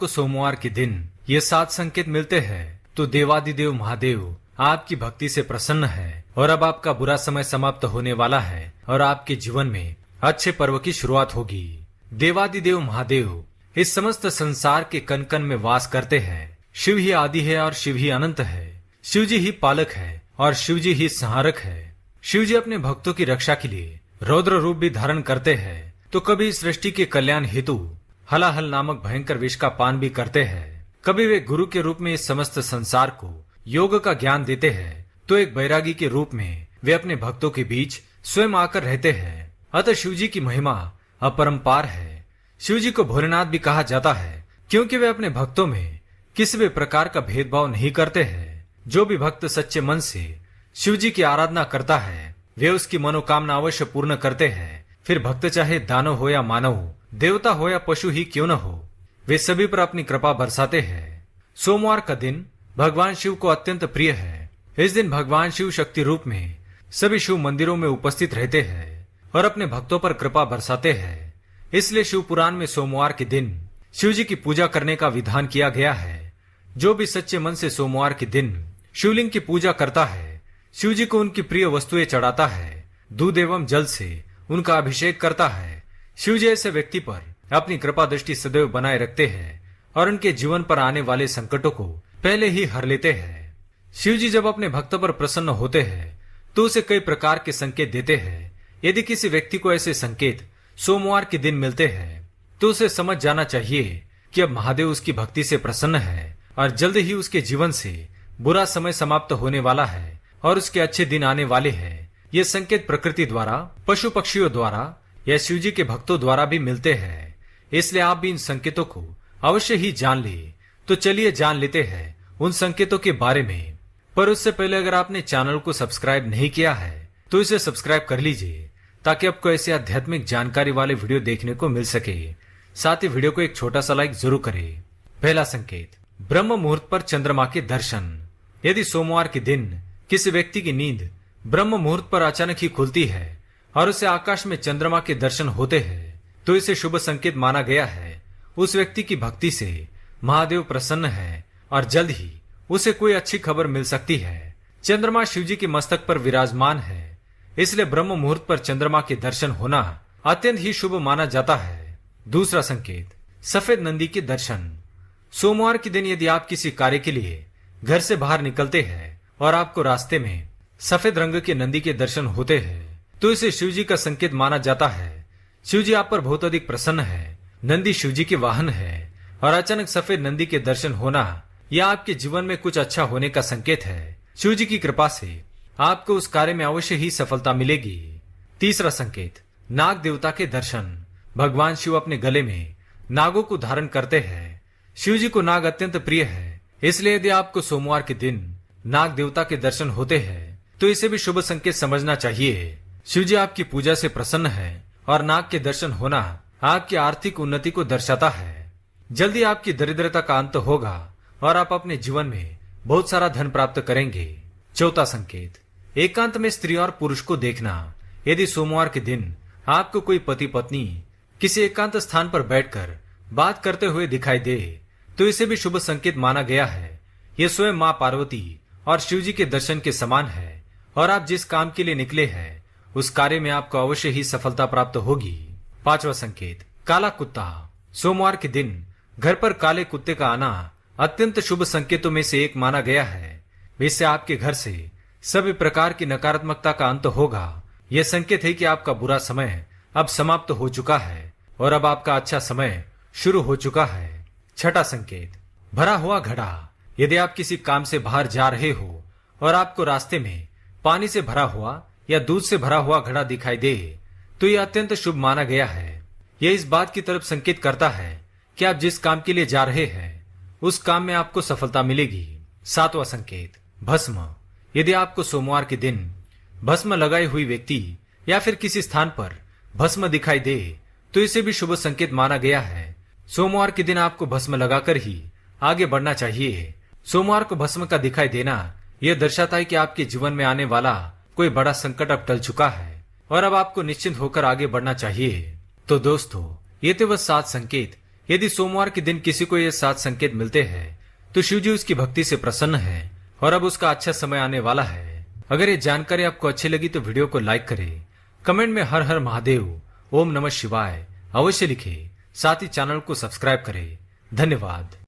को सोमवार के दिन ये सात संकेत मिलते हैं तो देवादिदेव महादेव आपकी भक्ति से प्रसन्न है और अब आपका बुरा समय समाप्त होने वाला है और आपके जीवन में अच्छे पर्व की शुरुआत होगी देवादिदेव महादेव इस समस्त संसार के कन कन में वास करते हैं शिव ही आदि है और शिव ही अनंत है शिव जी ही पालक है और शिव जी ही सहारक है शिव जी अपने भक्तों की रक्षा के लिए रौद्र रूप भी धारण करते हैं तो कभी सृष्टि के कल्याण हेतु हलाहल नामक भयंकर विष का पान भी करते हैं कभी वे गुरु के रूप में इस समस्त संसार को योग का ज्ञान देते हैं तो एक बैरागी के रूप में वे अपने भक्तों के बीच स्वयं आकर रहते हैं अतः शिवजी की महिमा अपरंपार है शिवजी को भोलेनाथ भी कहा जाता है क्योंकि वे अपने भक्तों में किसी भी प्रकार का भेदभाव नहीं करते हैं जो भी भक्त सच्चे मन से शिवजी की आराधना करता है वे उसकी मनोकामना अवश्य पूर्ण करते हैं फिर भक्त चाहे दानव हो या मानव हो देवता हो या पशु ही क्यों न हो वे सभी पर अपनी कृपा बरसाते हैं सोमवार का दिन भगवान शिव को अत्यंत प्रिय है इस दिन भगवान शिव शक्ति रूप में सभी शिव मंदिरों में उपस्थित रहते हैं और अपने भक्तों पर कृपा बरसाते हैं इसलिए शिव पुराण में सोमवार के दिन शिव जी की पूजा करने का विधान किया गया है जो भी सच्चे मन से सोमवार के दिन शिवलिंग की पूजा करता है शिव जी को उनकी प्रिय वस्तुएं चढ़ाता है दूध एवं जल से उनका अभिषेक करता है शिव जी ऐसे व्यक्ति पर अपनी कृपा दृष्टि सदैव बनाए रखते हैं और उनके जीवन पर आने वाले संकटों को पहले ही हर लेते हैं शिव जी जब अपने भक्त पर प्रसन्न होते हैं तो उसे कई प्रकार के संकेत देते हैं यदि किसी व्यक्ति को ऐसे संकेत सोमवार के दिन मिलते हैं तो उसे समझ जाना चाहिए कि अब महादेव उसकी भक्ति से प्रसन्न है और जल्द ही उसके जीवन से बुरा समय समाप्त होने वाला है और उसके अच्छे दिन आने वाले हैं ये संकेत प्रकृति द्वारा पशु पक्षियों द्वारा यह जी के भक्तों द्वारा भी मिलते हैं इसलिए आप भी इन संकेतों को अवश्य ही जान लिए तो चलिए जान लेते हैं उन संकेतों के बारे में पर उससे पहले अगर आपने चैनल को सब्सक्राइब नहीं किया है तो इसे सब्सक्राइब कर लीजिए ताकि आपको ऐसे आध्यात्मिक जानकारी वाले वीडियो देखने को मिल सके साथ ही वीडियो को एक छोटा सा लाइक जरूर करें पहला संकेत ब्रह्म मुहूर्त पर चंद्रमा के दर्शन यदि सोमवार के दिन किसी व्यक्ति की नींद ब्रह्म मुहूर्त पर अचानक ही खुलती है और उसे आकाश में चंद्रमा के दर्शन होते हैं तो इसे शुभ संकेत माना गया है उस व्यक्ति की भक्ति से महादेव प्रसन्न है और जल्द ही उसे कोई अच्छी खबर मिल सकती है चंद्रमा शिवजी के मस्तक पर विराजमान है इसलिए ब्रह्म मुहूर्त पर चंद्रमा के दर्शन होना अत्यंत ही शुभ माना जाता है दूसरा संकेत सफेद नंदी के दर्शन सोमवार के दिन यदि आप किसी कार्य के लिए घर से बाहर निकलते हैं और आपको रास्ते में सफेद रंग के नंदी के दर्शन होते हैं तो इसे शिवजी का संकेत माना जाता है शिवजी आप पर बहुत अधिक प्रसन्न है नंदी शिवजी के वाहन है और अचानक सफेद नंदी के दर्शन होना यह आपके जीवन में कुछ अच्छा होने का संकेत है शिवजी की कृपा से आपको उस कार्य में अवश्य ही सफलता मिलेगी तीसरा संकेत नाग देवता के दर्शन भगवान शिव अपने गले में नागों को धारण करते हैं शिव जी को नाग अत्यंत प्रिय है इसलिए यदि आपको सोमवार के दिन नाग देवता के दर्शन होते हैं तो इसे भी शुभ संकेत समझना चाहिए शिव जी आपकी पूजा से प्रसन्न है और नाग के दर्शन होना आपकी आर्थिक उन्नति को दर्शाता है जल्दी आपकी दरिद्रता का अंत होगा और आप अपने जीवन में बहुत सारा धन प्राप्त करेंगे चौथा संकेत एकांत में स्त्री और पुरुष को देखना यदि सोमवार के दिन आपको कोई पति पत्नी किसी एकांत स्थान पर बैठकर बात करते हुए दिखाई दे तो इसे भी शुभ संकेत माना गया है ये स्वयं माँ पार्वती और शिव जी के दर्शन के समान है और आप जिस काम के लिए निकले हैं उस कार्य में आपको अवश्य ही सफलता प्राप्त होगी पांचवा संकेत काला कुत्ता सोमवार के दिन घर पर काले कुत्ते का आना अत्यंत शुभ संकेतों में से एक माना गया है इससे आपके घर से सभी प्रकार की नकारात्मकता का अंत होगा यह संकेत है कि आपका बुरा समय अब समाप्त हो चुका है और अब आपका अच्छा समय शुरू हो चुका है छठा संकेत भरा हुआ घड़ा यदि आप किसी काम से बाहर जा रहे हो और आपको रास्ते में पानी से भरा हुआ या दूध से भरा हुआ घड़ा दिखाई दे तो यह अत्यंत शुभ माना गया है यह इस बात की तरफ संकेत करता है कि आप जिस काम के लिए जा रहे हैं उस काम में आपको सफलता मिलेगी सातवां संकेत भस्म यदि आपको सोमवार के दिन भस्म लगाई हुई व्यक्ति या फिर किसी स्थान पर भस्म दिखाई दे तो इसे भी शुभ संकेत माना गया है सोमवार के दिन आपको भस्म लगाकर ही आगे बढ़ना चाहिए सोमवार को भस्म का दिखाई देना यह दर्शाता है कि आपके जीवन में आने वाला कोई बड़ा संकट अब टल चुका है और अब आपको निश्चिंत होकर आगे बढ़ना चाहिए तो दोस्तों ये थे तो वह सात संकेत यदि सोमवार के दिन किसी को ये सात संकेत मिलते हैं तो शिव जी उसकी भक्ति से प्रसन्न है और अब उसका अच्छा समय आने वाला है अगर ये जानकारी आपको अच्छी लगी तो वीडियो को लाइक करे कमेंट में हर हर महादेव ओम नमः शिवाय अवश्य लिखे साथ ही चैनल को सब्सक्राइब करें धन्यवाद